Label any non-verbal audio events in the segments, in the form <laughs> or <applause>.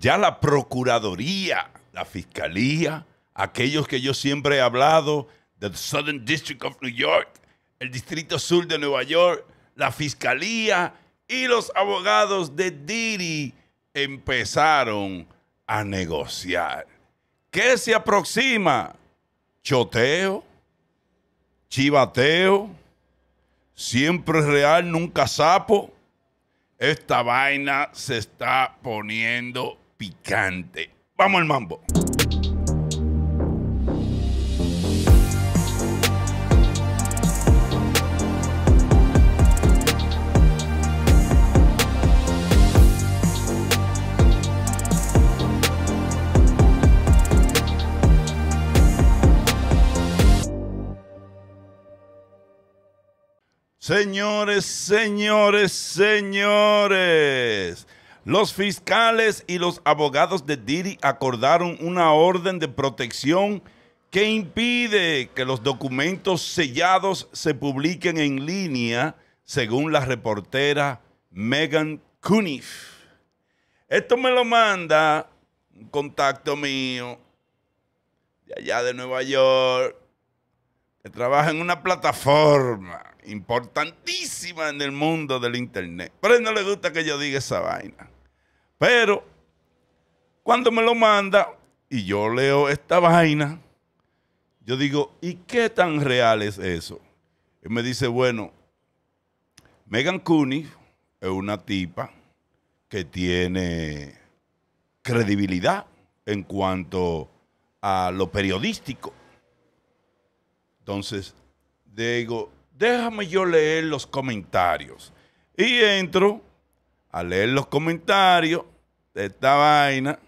ya la Procuraduría, la Fiscalía, aquellos que yo siempre he hablado, del Southern District of New York, el Distrito Sur de Nueva York, la Fiscalía y los abogados de Diri empezaron a negociar. ¿Qué se aproxima? Choteo, chivateo, siempre real, nunca sapo. Esta vaina se está poniendo picante. Vamos al mambo. Señores, señores, señores. Los fiscales y los abogados de Diri acordaron una orden de protección que impide que los documentos sellados se publiquen en línea, según la reportera Megan Cuniff. Esto me lo manda un contacto mío de allá de Nueva York, que trabaja en una plataforma importantísima en el mundo del Internet. Pero no le gusta que yo diga esa vaina. Pero cuando me lo manda y yo leo esta vaina, yo digo, ¿y qué tan real es eso? Y me dice, bueno, Megan Cooney es una tipa que tiene credibilidad en cuanto a lo periodístico. Entonces, digo, déjame yo leer los comentarios. Y entro a leer los comentarios esta vaina.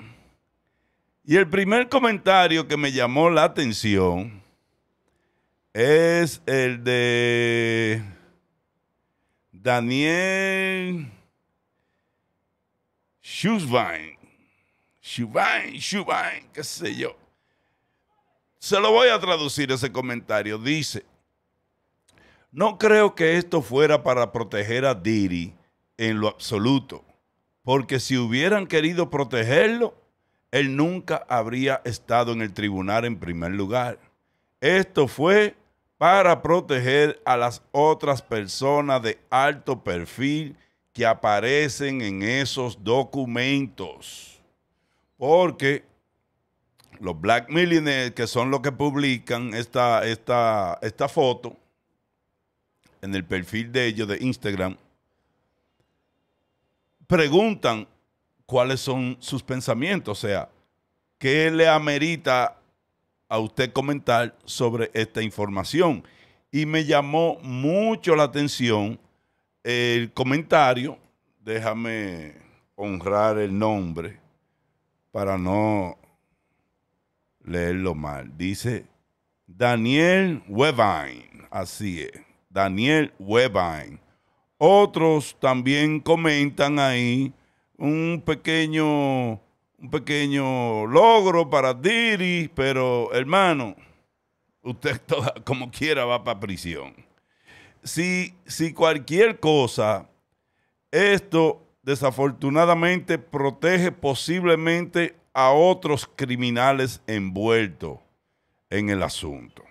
Y el primer comentario que me llamó la atención es el de Daniel Schubain. Schubain, Schubain, qué sé yo. Se lo voy a traducir ese comentario. Dice, no creo que esto fuera para proteger a Diri en lo absoluto porque si hubieran querido protegerlo, él nunca habría estado en el tribunal en primer lugar. Esto fue para proteger a las otras personas de alto perfil que aparecen en esos documentos. Porque los Black Millionaires, que son los que publican esta, esta foto en el perfil de ellos de Instagram, preguntan cuáles son sus pensamientos, o sea, qué le amerita a usted comentar sobre esta información. Y me llamó mucho la atención el comentario, déjame honrar el nombre para no leerlo mal. Dice Daniel Webine, así es, Daniel Webine. Otros también comentan ahí un pequeño, un pequeño logro para Diri, pero hermano, usted <laughs> como quiera va para prisión. Si, si cualquier cosa, esto desafortunadamente protege posiblemente a otros criminales envueltos en el asunto.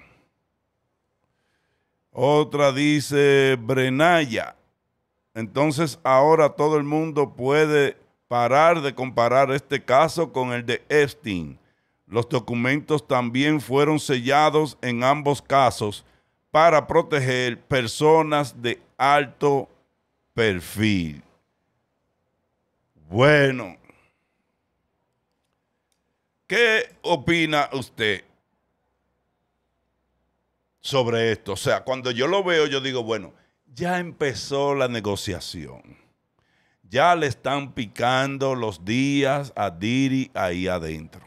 Otra dice Brenaya. Entonces ahora todo el mundo puede parar de comparar este caso con el de Epstein. Los documentos también fueron sellados en ambos casos para proteger personas de alto perfil. Bueno, ¿qué opina usted sobre esto? O sea, cuando yo lo veo, yo digo, bueno, ya empezó la negociación. Ya le están picando los días a Diri ahí adentro.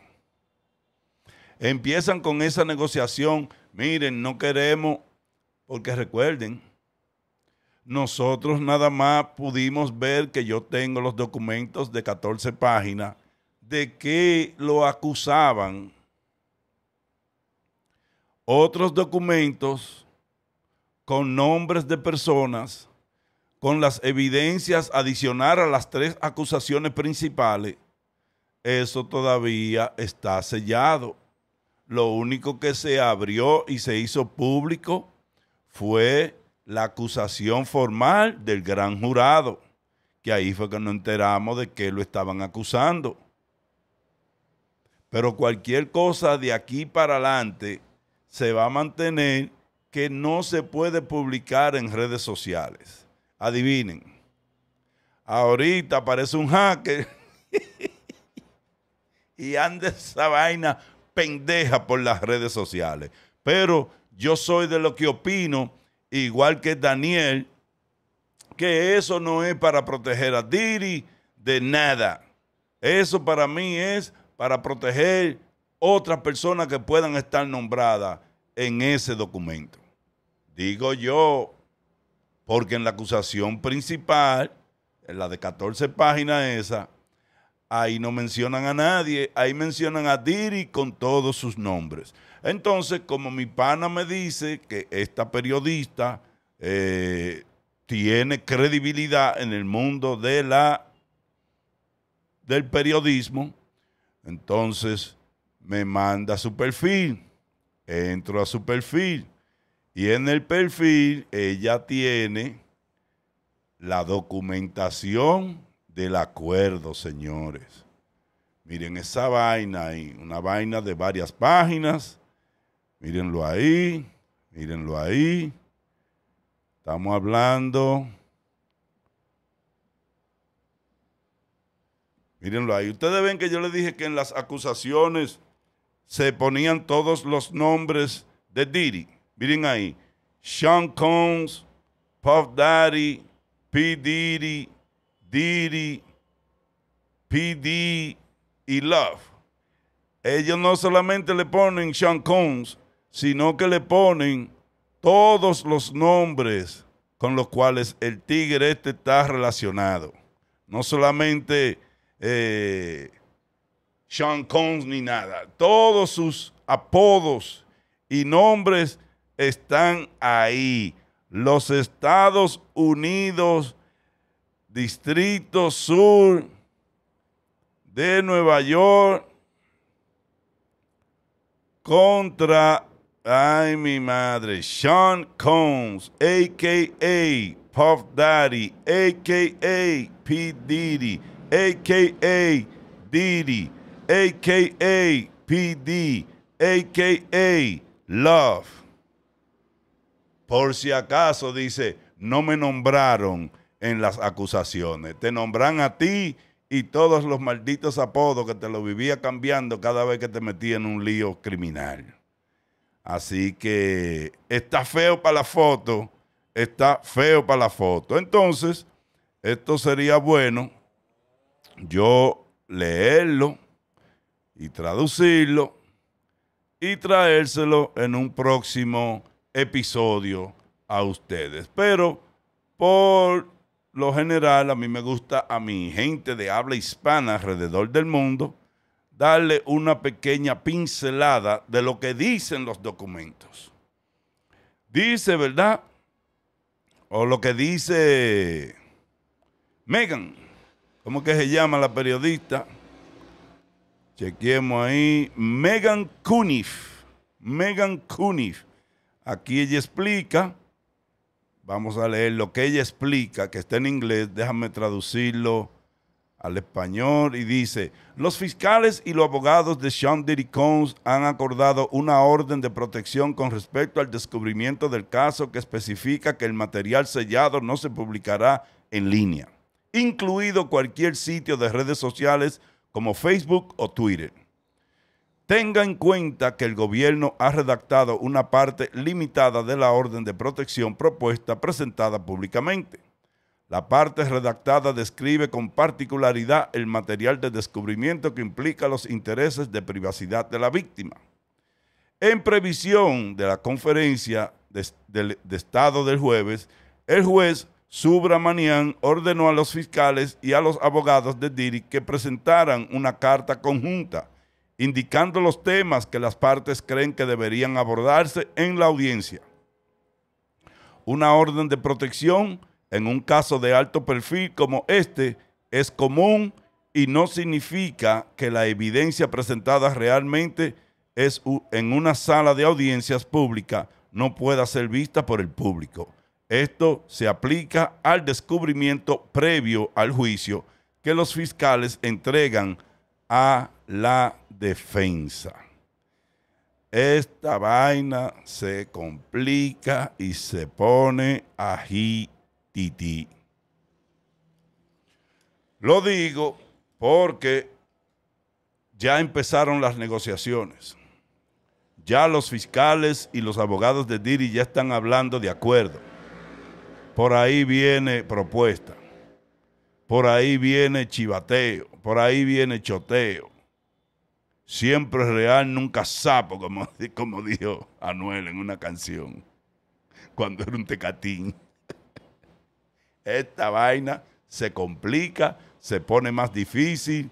Empiezan con esa negociación. Miren, no queremos, porque recuerden, nosotros nada más pudimos ver que yo tengo los documentos de 14 páginas de que lo acusaban. Otros documentos con nombres de personas, con las evidencias adicionales a las tres acusaciones principales, eso todavía está sellado. Lo único que se abrió y se hizo público fue la acusación formal del gran jurado, que ahí fue que nos enteramos de que lo estaban acusando. Pero cualquier cosa de aquí para adelante se va a mantener que no se puede publicar en redes sociales. Adivinen. Ahorita aparece un hacker <laughs> y anda esa vaina pendeja por las redes sociales. Pero yo soy de lo que opino, igual que Daniel, que eso no es para proteger a Diri de nada. Eso para mí es para proteger otras personas que puedan estar nombradas en ese documento. Digo yo, porque en la acusación principal, en la de 14 páginas esa, ahí no mencionan a nadie, ahí mencionan a Diri con todos sus nombres. Entonces, como mi pana me dice que esta periodista eh, tiene credibilidad en el mundo de la, del periodismo, entonces me manda su perfil, entro a su perfil y en el perfil ella tiene la documentación del acuerdo, señores. Miren esa vaina ahí, una vaina de varias páginas. Mírenlo ahí, mírenlo ahí. Estamos hablando. Mírenlo ahí. Ustedes ven que yo les dije que en las acusaciones se ponían todos los nombres de Diri. Miren ahí, Sean Combs, Puff Daddy, P. Diddy, Diddy, PD y Love. Ellos no solamente le ponen Sean Combs, sino que le ponen todos los nombres con los cuales el tigre este está relacionado. No solamente eh, Sean Combs ni nada. Todos sus apodos y nombres están ahí. Los Estados Unidos, Distrito Sur de Nueva York contra, ay mi madre, Sean Combs, a.k.a. Puff Daddy, a.k.a. P. Diddy, a.k.a. Diddy, a.k.a. PD, a.k.a. Love. Por si acaso, dice, no me nombraron en las acusaciones. Te nombran a ti y todos los malditos apodos que te lo vivía cambiando cada vez que te metía en un lío criminal. Así que está feo para la foto, está feo para la foto. Entonces, esto sería bueno yo leerlo y traducirlo y traérselo en un próximo episodio a ustedes. Pero por lo general, a mí me gusta a mi gente de habla hispana alrededor del mundo darle una pequeña pincelada de lo que dicen los documentos. Dice, ¿verdad? O lo que dice Megan, ¿cómo que se llama la periodista? Chequemos ahí. Megan Kunif, Megan Kunif. Aquí ella explica, vamos a leer lo que ella explica, que está en inglés, déjame traducirlo al español y dice, los fiscales y los abogados de Sean Diddy han acordado una orden de protección con respecto al descubrimiento del caso que especifica que el material sellado no se publicará en línea, incluido cualquier sitio de redes sociales como Facebook o Twitter. Tenga en cuenta que el gobierno ha redactado una parte limitada de la orden de protección propuesta presentada públicamente. La parte redactada describe con particularidad el material de descubrimiento que implica los intereses de privacidad de la víctima. En previsión de la conferencia de, Estado del jueves, el juez Subramanian ordenó a los fiscales y a los abogados de Diri que presentaran una carta conjunta indicando los temas que las partes creen que deberían abordarse en la audiencia. Una orden de protección en un caso de alto perfil como este es común y no significa que la evidencia presentada realmente es en una sala de audiencias pública no pueda ser vista por el público. Esto se aplica al descubrimiento previo al juicio que los fiscales entregan a la defensa. Esta vaina se complica y se pone ajititi. Lo digo porque ya empezaron las negociaciones. Ya los fiscales y los abogados de Diri ya están hablando de acuerdo. Por ahí viene propuesta. Por ahí viene chivateo. Por ahí viene choteo. Siempre real, nunca sapo, como, <laughs> como dijo Anuel en una canción, cuando era un tecatín. <laughs> Esta vaina se complica, se pone más difícil,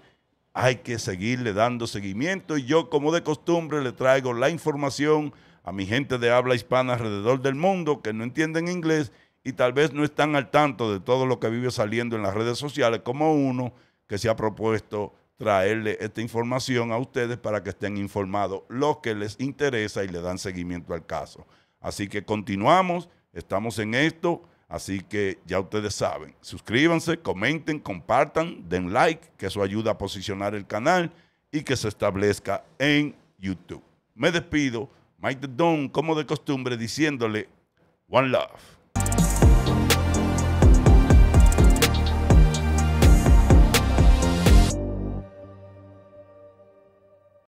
hay que seguirle dando seguimiento y yo como de costumbre le traigo la información a mi gente de habla hispana alrededor del mundo que no entienden inglés y tal vez no están al tanto de todo lo que vive saliendo en las redes sociales como uno que se ha propuesto traerle esta información a ustedes para que estén informados lo que les interesa y le dan seguimiento al caso. Así que continuamos, estamos en esto, así que ya ustedes saben, suscríbanse, comenten, compartan, den like, que eso ayuda a posicionar el canal y que se establezca en YouTube. Me despido, Mike the Don, como de costumbre, diciéndole One Love.